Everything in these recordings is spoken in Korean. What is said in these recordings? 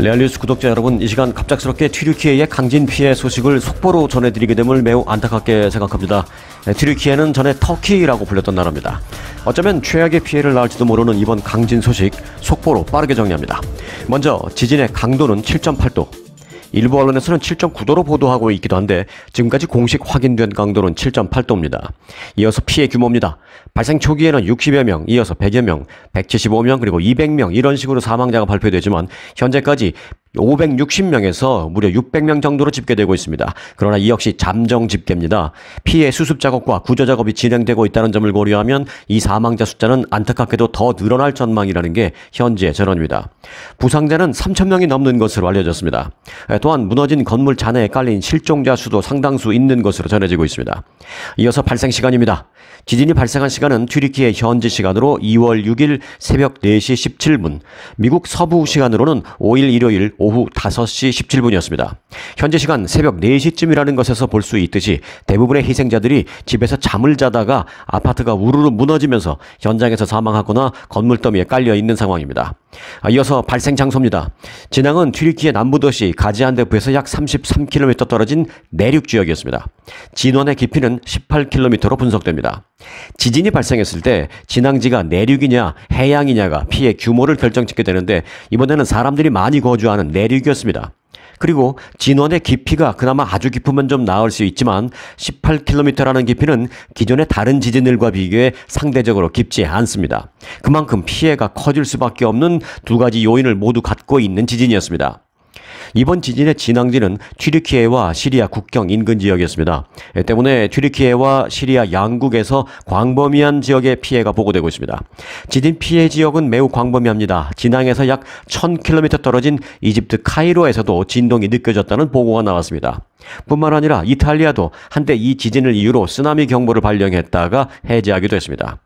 레알뉴스 구독자 여러분, 이 시간 갑작스럽게 튀르키예의 강진 피해 소식을 속보로 전해드리게 됨을 매우 안타깝게 생각합니다. 네, 튀르키예는 전에 터키라고 불렸던 나라입니다. 어쩌면 최악의 피해를 낳을지도 모르는 이번 강진 소식 속보로 빠르게 정리합니다. 먼저 지진의 강도는 7.8도, 일부 언론에서는 7.9도로 보도하고 있기도 한데 지금까지 공식 확인된 강도는 7.8도입니다. 이어서 피해 규모입니다. 발생 초기에는 60여 명, 이어서 100여 명, 175명, 그리고 200명 이런 식으로 사망자가 발표되지만 현재까지 560명에서 무려 600명 정도로 집계되고 있습니다. 그러나 이 역시 잠정 집계입니다. 피해 수습 작업과 구조 작업이 진행되고 있다는 점을 고려하면 이 사망자 숫자는 안타깝게도 더 늘어날 전망이라는 게 현지의 전언입니다. 부상자는 3,000명이 넘는 것으로 알려졌습니다. 또한 무너진 건물 잔해에 깔린 실종자 수도 상당수 있는 것으로 전해지고 있습니다. 이어서 발생 시간입니다. 지진이 발생한 시간은 튀르키의 현지 시간으로 2월 6일 새벽 4시 17분, 미국 서부 시간으로는 5일 일요일 오후 5시 17분이었습니다. 현재 시간 새벽 4시쯤이라는 것에서 볼 수 있듯이 대부분의 희생자들이 집에서 잠을 자다가 아파트가 우르르 무너지면서 현장에서 사망하거나 건물 더미에 깔려 있는 상황입니다. 아, 이어서 발생 장소입니다. 진앙은 튀르키예 남부도시 가지안데프에서 약 33km 떨어진 내륙 지역이었습니다. 진원의 깊이는 18km로 분석됩니다. 지진이 발생했을 때 진앙지가 내륙이냐 해양이냐가 피해 규모를 결정짓게 되는데 이번에는 사람들이 많이 거주하는 내륙이었습니다. 그리고 진원의 깊이가 그나마 아주 깊으면 좀 나을 수 있지만 18km라는 깊이는 기존의 다른 지진들과 비교해 상대적으로 깊지 않습니다. 그만큼 피해가 커질 수밖에 없는 두 가지 요인을 모두 갖고 있는 지진이었습니다. 이번 지진의 진앙지는 튀르키예와 시리아 국경 인근 지역이었습니다. 예, 때문에 튀르키예와 시리아 양국에서 광범위한 지역의 피해가 보고되고 있습니다. 지진 피해 지역은 매우 광범위합니다. 진앙에서 약 1000km 떨어진 이집트 카이로에서도 진동이 느껴졌다는 보고가 나왔습니다. 뿐만 아니라 이탈리아도 한때 이 지진을 이유로 쓰나미 경보를 발령했다가 해제하기도 했습니다.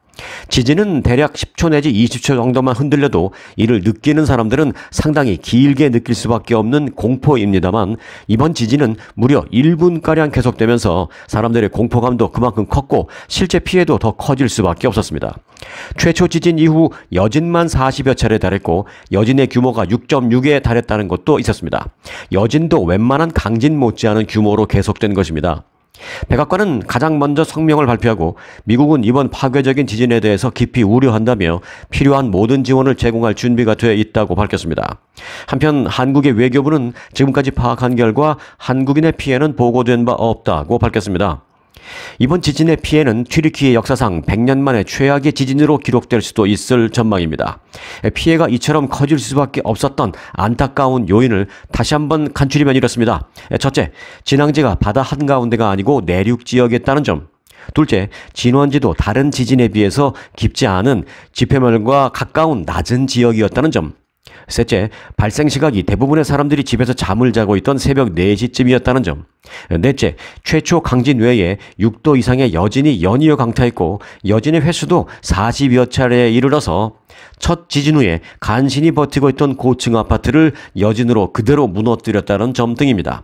지진은 대략 10초 내지 20초 정도만 흔들려도 이를 느끼는 사람들은 상당히 길게 느낄 수밖에 없는 공포입니다만 이번 지진은 무려 1분가량 계속되면서 사람들의 공포감도 그만큼 컸고 실제 피해도 더 커질 수밖에 없었습니다. 최초 지진 이후 여진만 40여 차례 달했고 여진의 규모가 6.6에 달했다는 것도 있었습니다. 여진도 웬만한 강진 못지않은 규모로 계속된 것입니다. 백악관은 가장 먼저 성명을 발표하고 미국은 이번 파괴적인 지진에 대해서 깊이 우려한다며 필요한 모든 지원을 제공할 준비가 돼 있다고 밝혔습니다. 한편 한국의 외교부는 지금까지 파악한 결과 한국인의 피해는 보고된 바 없다고 밝혔습니다. 이번 지진의 피해는 튀르키의 역사상 100년 만에 최악의 지진으로 기록될 수도 있을 전망입니다. 피해가 이처럼 커질 수밖에 없었던 안타까운 요인을 다시 한번 간추리면 이렇습니다. 첫째, 진앙지가 바다 한가운데가 아니고 내륙 지역이었다는 점. 둘째, 진원지도 다른 지진에 비해서 깊지 않은 지폐면과 가까운 낮은 지역이었다는 점. 셋째, 발생 시각이 대부분의 사람들이 집에서 잠을 자고 있던 새벽 4시쯤이었다는 점. 넷째, 최초 강진 외에 6도 이상의 여진이 연이어 강타했고 여진의 횟수도 40여 차례에 이르러서 첫 지진 후에 간신히 버티고 있던 고층 아파트를 여진으로 그대로 무너뜨렸다는 점 등입니다.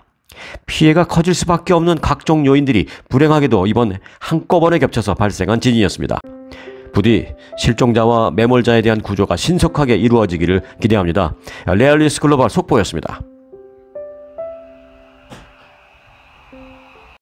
피해가 커질 수밖에 없는 각종 요인들이 불행하게도 이번 한꺼번에 겹쳐서 발생한 지진이었습니다. 부디 실종자와 매몰자에 대한 구조가 신속하게 이루어지기를 기대합니다. 레알리스 글로벌 속보였습니다.